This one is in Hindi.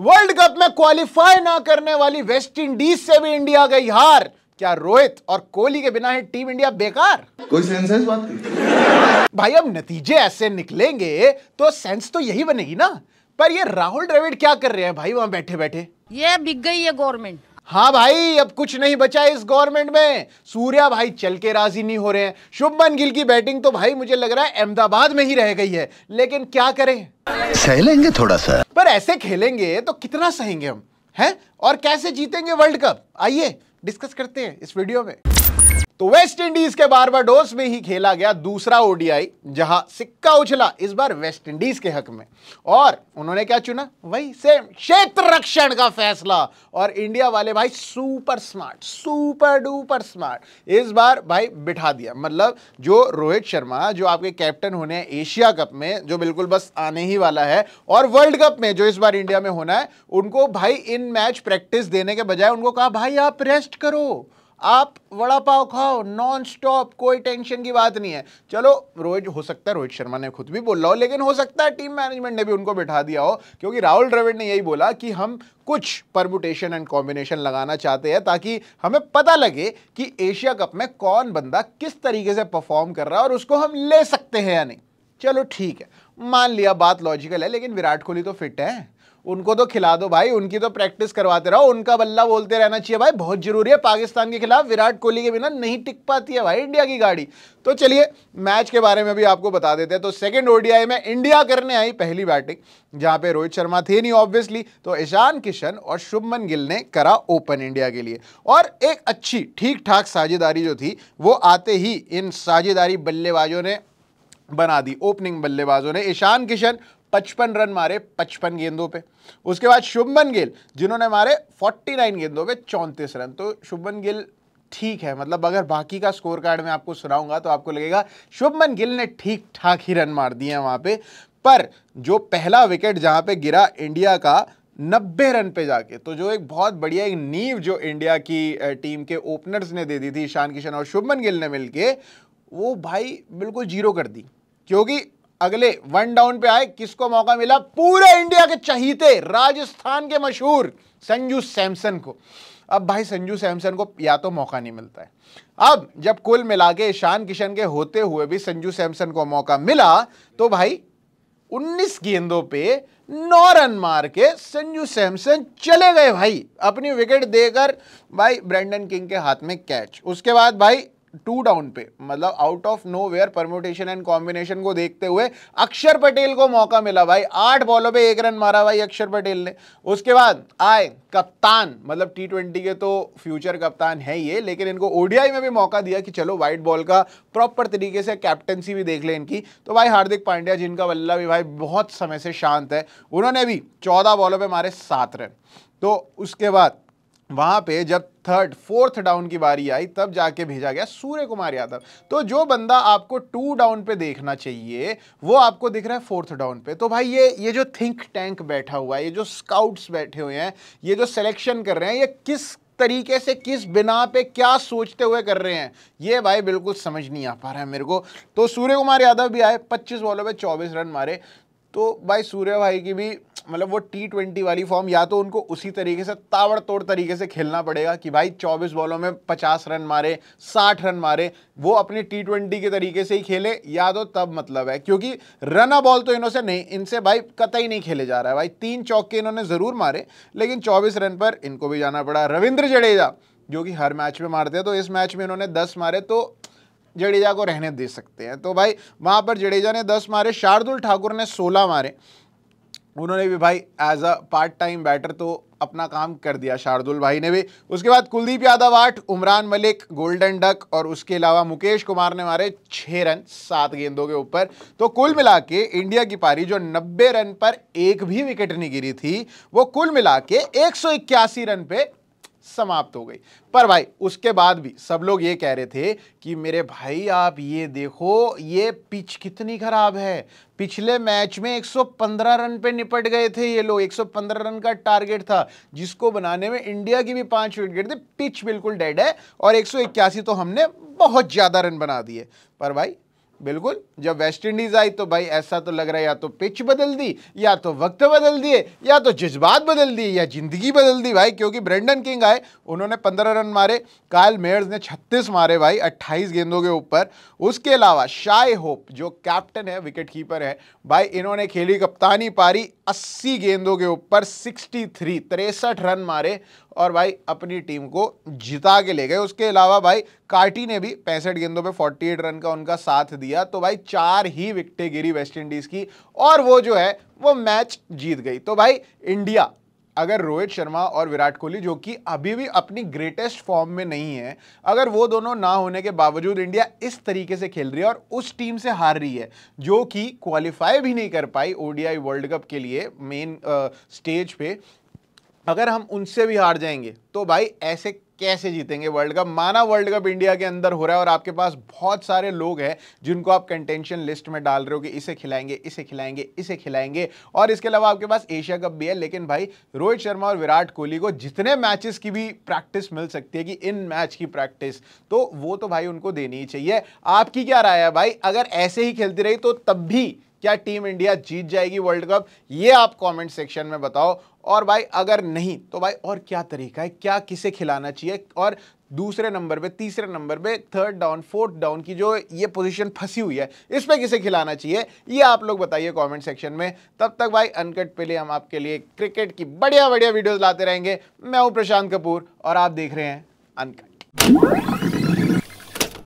वर्ल्ड कप में क्वालिफाई ना करने वाली वेस्ट इंडीज से भी इंडिया गई हार क्या रोहित और कोहली के बिना है टीम इंडिया बेकार कोई सेंस है इस बात की भाई अब नतीजे ऐसे निकलेंगे तो सेंस तो यही बनेगी ना पर ये राहुल द्रविड़ क्या कर रहे हैं भाई वहां बैठे बैठे ये बिक गई है गवर्नमेंट हाँ भाई अब कुछ नहीं बचा इस गवर्नमेंट में सूर्या भाई चल के राजी नहीं हो रहे हैं शुभमन गिल की बैटिंग तो भाई मुझे लग रहा है अहमदाबाद में ही रह गई है लेकिन क्या करें सह लेंगे थोड़ा सा पर ऐसे खेलेंगे तो कितना सहेंगे हम हैं और कैसे जीतेंगे वर्ल्ड कप आइए डिस्कस करते हैं इस वीडियो में तो वेस्ट इंडीज के बारबाडोस में ही खेला गया दूसरा ओडीआई जहां सिक्का उछला इस बार वेस्ट इंडीज के हक में और उन्होंने क्या चुना वही सेम क्षेत्र रक्षण का फैसला और इंडिया वाले भाई super smart super duper smart इस बार भाई बिठा दिया मतलब जो रोहित शर्मा जो आपके कैप्टन होने हैं एशिया कप में जो बिल्कुल बस आने ही वाला है और वर्ल्ड कप में जो इस बार इंडिया में होना है उनको भाई इन मैच प्रैक्टिस देने के बजाय उनको कहा भाई आप रेस्ट करो आप वड़ा पाव खाओ नॉन स्टॉप कोई टेंशन की बात नहीं है चलो रोहित हो सकता है रोहित शर्मा ने खुद भी बोला हो लेकिन हो सकता है टीम मैनेजमेंट ने भी उनको बिठा दिया हो क्योंकि राहुल द्रविड़ ने यही बोला कि हम कुछ परमुटेशन एंड कॉम्बिनेशन लगाना चाहते हैं ताकि हमें पता लगे कि एशिया कप में कौन बंदा किस तरीके से परफॉर्म कर रहा है और उसको हम ले सकते हैं या नहीं चलो ठीक है मान लिया बात लॉजिकल है लेकिन विराट कोहली तो फिट है उनको तो खिला दो भाई उनकी तो प्रैक्टिस करवाते रहो उनका बल्ला बोलते रहना चाहिए भाई बहुत जरूरी है पाकिस्तान के खिलाफ विराट कोहली के बिना नहीं टिक पाती है भाई इंडिया की गाड़ी तो चलिए मैच के बारे में भी आपको बता देते हैं तो सेकेंड ओडीआई में इंडिया करने आई पहली बैटिंग जहाँ पे रोहित शर्मा थे नहीं ऑब्वियसली तो ईशान किशन और शुभमन गिल ने करा ओपन इंडिया के लिए और एक अच्छी ठीक ठाक साझेदारी जो थी वो आते ही इन साझेदारी बल्लेबाजों ने बना दी ओपनिंग बल्लेबाजों ने ईशान किशन पचपन रन मारे पचपन गेंदों पे उसके बाद शुभमन गिल जिन्होंने मारे 49 गेंदों पे चौंतीस रन तो शुभमन गिल ठीक है मतलब अगर बाकी का स्कोर कार्ड मैं आपको सुनाऊंगा तो आपको लगेगा शुभमन गिल ने ठीक ठाक ही रन मार दिए हैं वहाँ पे पर जो पहला विकेट जहाँ पे गिरा इंडिया का नब्बे रन पे जाके तो जो एक बहुत बढ़िया एक नींव जो इंडिया की टीम के ओपनर्स ने दे दी थी ईशान किशन और शुभमन गिल ने मिलके वो भाई बिल्कुल जीरो कर दी क्योंकि अगले वन डाउन पे आए किसको मौका मिला पूरे इंडिया के चहीते राजस्थान के मशहूर संजू सैमसन को अब भाई संजू सैमसन को या तो मौका नहीं मिलता है अब जब कुल मिला के ईशान किशन के होते हुए भी संजू सैमसन को मौका मिला तो भाई 19 गेंदों पे 9 रन मार के संजू सैमसन चले गए भाई अपनी विकेट देकर भाई ब्रेंडन किंग के हाथ में कैच उसके बाद भाई टू डाउन पे मतलब out of nowhere permutation and combination को देखते हुए अक्षर पटेल को मौका मिला भाई आठ बॉलों पे एक रन मारा भाई अक्षर पटेल ने उसके बाद आए कप्तान मतलब टी ट्वेंटी के तो फ्यूचर कप्तान है ये लेकिन इनको ओडीआई में भी मौका दिया कि चलो व्हाइट बॉल का प्रॉपर तरीके से कैप्टनसी भी देख ले इनकी तो भाई हार्दिक पांड्या जिनका बल्ला भी भाई बहुत समय से शांत है उन्होंने भी चौदह बॉलों पर मारे सात रन तो उसके बाद वहाँ पे जब थर्ड फोर्थ डाउन की बारी आई तब जाके भेजा गया सूर्य कुमार यादव तो जो बंदा आपको टू डाउन पे देखना चाहिए वो आपको दिख रहा है फोर्थ डाउन पे तो भाई ये ये जो थिंक टैंक बैठा हुआ है ये जो स्काउट्स बैठे हुए हैं ये जो सिलेक्शन कर रहे हैं ये किस तरीके से किस बिना पे क्या सोचते हुए कर रहे हैं ये भाई बिल्कुल समझ नहीं आ पा रहा है मेरे को तो सूर्य कुमार यादव भी आए पच्चीस बॉलों पर चौबीस रन मारे तो भाई सूर्य भाई की भी मतलब वो टी ट्वेंटी वाली फॉर्म या तो उनको उसी तरीके से ताबड़तोड़ तरीके से खेलना पड़ेगा कि भाई चौबीस बॉलों में पचास रन मारे साठ रन मारे वो अपने टी ट्वेंटी के तरीके से ही खेले या तो तब मतलब है क्योंकि रन अ बॉल तो इन्होंने नहीं इनसे भाई कतई नहीं खेले जा रहा है भाई तीन चौके इन्होंने ज़रूर मारे लेकिन चौबीस रन पर इनको भी जाना पड़ा रविंद्र जडेजा जो कि हर मैच में मारते हैं तो इस मैच में इन्होंने दस मारे तो जडेजा को रहने दे सकते हैं तो भाई वहाँ पर जडेजा ने दस मारे शार्दुल ठाकुर ने सोलह मारे उन्होंने भी भाई as a part time batter तो अपना काम कर दिया शार्दुल भाई ने भी उसके बाद कुलदीप यादव आठ उमरान मलिक गोल्डन डक और उसके अलावा मुकेश कुमार ने मारे छः रन सात गेंदों के ऊपर तो कुल मिला के इंडिया की पारी जो 90 रन पर एक भी विकेट नहीं गिरी थी वो कुल मिला के एक रन पे समाप्त हो गई पर भाई उसके बाद भी सब लोग ये कह रहे थे कि मेरे भाई आप ये देखो ये पिच कितनी खराब है पिछले मैच में 115 रन पे निपट गए थे ये लोग 115 रन का टारगेट था जिसको बनाने में इंडिया की भी पांच विकेट थे पिच बिल्कुल डेड है और एक तो हमने बहुत ज़्यादा रन बना दिए पर भाई बिल्कुल जब वेस्ट इंडीज आई तो भाई ऐसा तो लग रहा है या तो पिच बदल दी या तो वक्त बदल दिए या तो जज्बात बदल दिए या जिंदगी बदल दी भाई क्योंकि ब्रेंडन किंग आए उन्होंने पंद्रह रन मारे कायल मेयर्स ने छत्तीस मारे भाई अट्ठाईस गेंदों के ऊपर उसके अलावा शाय होप जो कैप्टन है विकेट कीपर है भाई इन्होंने खेली कप्तानी पारी अस्सी गेंदों के ऊपर सिक्सटी थ्री तिरसठ रन मारे और भाई अपनी टीम को जिता के ले गए उसके अलावा भाई कार्टी ने भी पैंसठ गेंदों पे 48 रन का उनका साथ दिया तो भाई चार ही विकटें गिरी वेस्टइंडीज़ की और वो जो है वो मैच जीत गई तो भाई इंडिया अगर रोहित शर्मा और विराट कोहली जो कि अभी भी अपनी ग्रेटेस्ट फॉर्म में नहीं है अगर वो दोनों ना होने के बावजूद इंडिया इस तरीके से खेल रही है और उस टीम से हार रही है जो कि क्वालिफाई भी नहीं कर पाई ओडीआई वर्ल्ड कप के लिए मेन स्टेज पे अगर हम उनसे भी हार जाएंगे तो भाई ऐसे कैसे जीतेंगे वर्ल्ड कप माना वर्ल्ड कप इंडिया के अंदर हो रहा है और आपके पास बहुत सारे लोग हैं जिनको आप कंटेंशन लिस्ट में डाल रहे हो कि इसे खिलाएंगे इसे खिलाएंगे इसे खिलाएंगे और इसके अलावा आपके पास एशिया कप भी है लेकिन भाई रोहित शर्मा और विराट कोहली को जितने मैचेस की भी प्रैक्टिस मिल सकती है कि इन मैच की प्रैक्टिस तो वो तो भाई उनको देनी ही चाहिए आपकी क्या राय है भाई अगर ऐसे ही खेलती रही तो तब भी क्या टीम इंडिया जीत जाएगी वर्ल्ड कप ये आप कमेंट सेक्शन में बताओ और भाई अगर नहीं तो भाई और क्या तरीका है क्या किसे खिलाना चाहिए और दूसरे नंबर पे तीसरे नंबर पे थर्ड डाउन फोर्थ डाउन की जो ये पोजीशन फंसी हुई है इस पर किसे खिलाना चाहिए ये आप लोग बताइए कमेंट सेक्शन में तब तक भाई अनकट पे लिए हम आपके लिए क्रिकेट की बढ़िया बढ़िया वीडियोस लाते रहेंगे मैं हूँ प्रशांत कपूर और आप देख रहे हैं अनकट